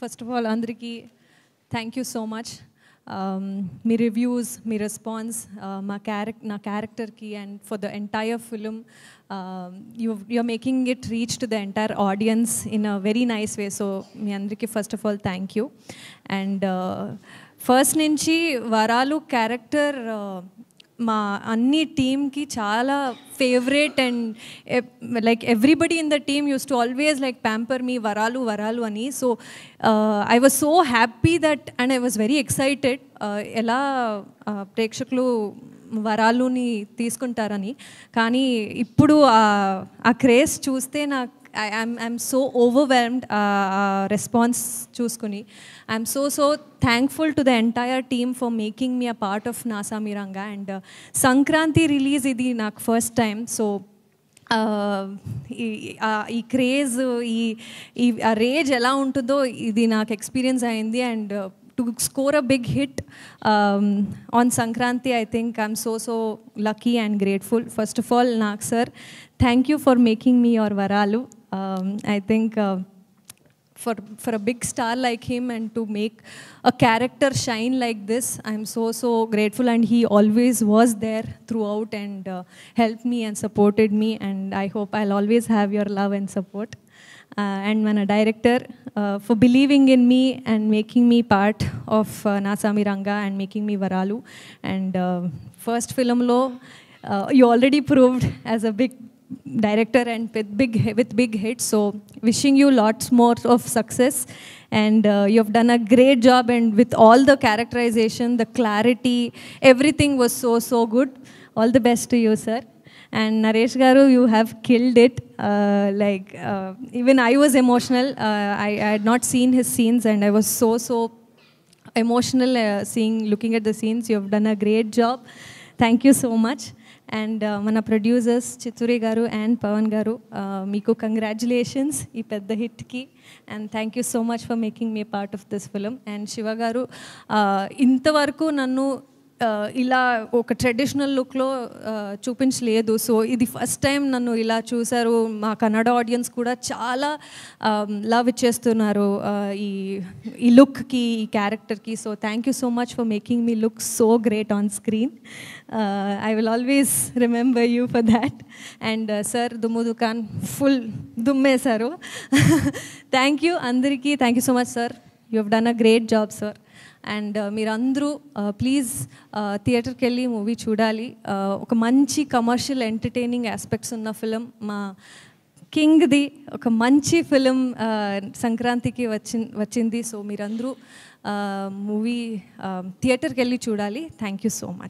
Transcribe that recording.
First of all అందరికీ thank you so much మీ reviews మీ రెస్పాన్స్ మా క్యారెక్ నా క్యారెక్టర్కి and for the entire film you you're making it reach to the entire audience in a very nice way so మీ అందరికీ first of all thank you and first నుంచి Varalu character మా అన్ని టీమ్కి చాలా favourite and like everybody in the team use to always like pamper me Varalu Varalu అని so I was so happy that and I was very excited ఎలా ప్రేక్షకులు వరాలుని తీసుకుంటారని కానీ ఇప్పుడు ఆ క్రేజ్ చూస్తే నాకు I'm I'm so overwhelmed response చూసుకుని I'm so so thankful to the entire team for making me a part of నాసా మీరంగా అండ్ సంక్రాంతి రిలీజ్ ఇది నాకు ఫస్ట్ టైం సో ఈ క్రేజ్ ఈ ఈ రేజ్ ఎలా ఉంటుందో ఇది నాకు ఎక్స్పీరియన్స్ అయింది and to score a big hit on Sankranti I think I'm so so lucky and grateful first of all నాకు sir thank you for making me your వరాలు Um, I think uh, for, for a big star like him and to make a character shine like this, I'm so, so grateful. And he always was there throughout and uh, helped me and supported me. And I hope I'll always have your love and support. Uh, and a director uh, for believing in me and making me part of uh, Miranga and making me Varalu. And uh, first film lo, uh, you already proved as a big director and with big with big hits. So wishing you lots more of success, and uh, you have done a great job. And with all the characterization, the clarity, everything was so so good. All the best to you, sir. And Naresh Garu, you have killed it. Uh, like uh, even I was emotional. Uh, I, I had not seen his scenes, and I was so so emotional uh, seeing looking at the scenes. You have done a great job. Thank you so much. And uh, మన producers Chitturi garu and Pavan garu uh, మీకు congratulations ఈ పెద్ద హిట్కి and thank you so much for making me part of this film and Shiva garu uh, ఇంతవరకు నన్ను ఇలా ఒక traditional లుక్లో చూపించలేదు సో ఇది ఫస్ట్ టైం నన్ను ఇలా చూశారు మా కన్నడ ఆడియన్స్ కూడా చాలా లవ్ ఇచ్చేస్తున్నారు ఈ ఈ లుక్కి ఈ క్యారెక్టర్కి so thank you so much for making me look so great on screen I will always remember you for that and sir దుమ్ము దుకాన్ ఫుల్ దుమ్మేశారు థ్యాంక్ యూ అందరికీ thank you so much sir you have done a great job sir and uh, మీరందరూ please uh, uh, థియేటర్కి వెళ్ళి movie చూడాలి ఒక మంచి కమర్షియల్ ఎంటర్టైనింగ్ ఆస్పెక్ట్స్ ఉన్న ఫిలిం మా కింగ్ది ఒక మంచి ఫిలిం సంక్రాంతికి వచ్చి వచ్చింది సో మీరందరూ మూవీ థియేటర్కి వెళ్ళి చూడాలి థ్యాంక్ యూ సో మచ్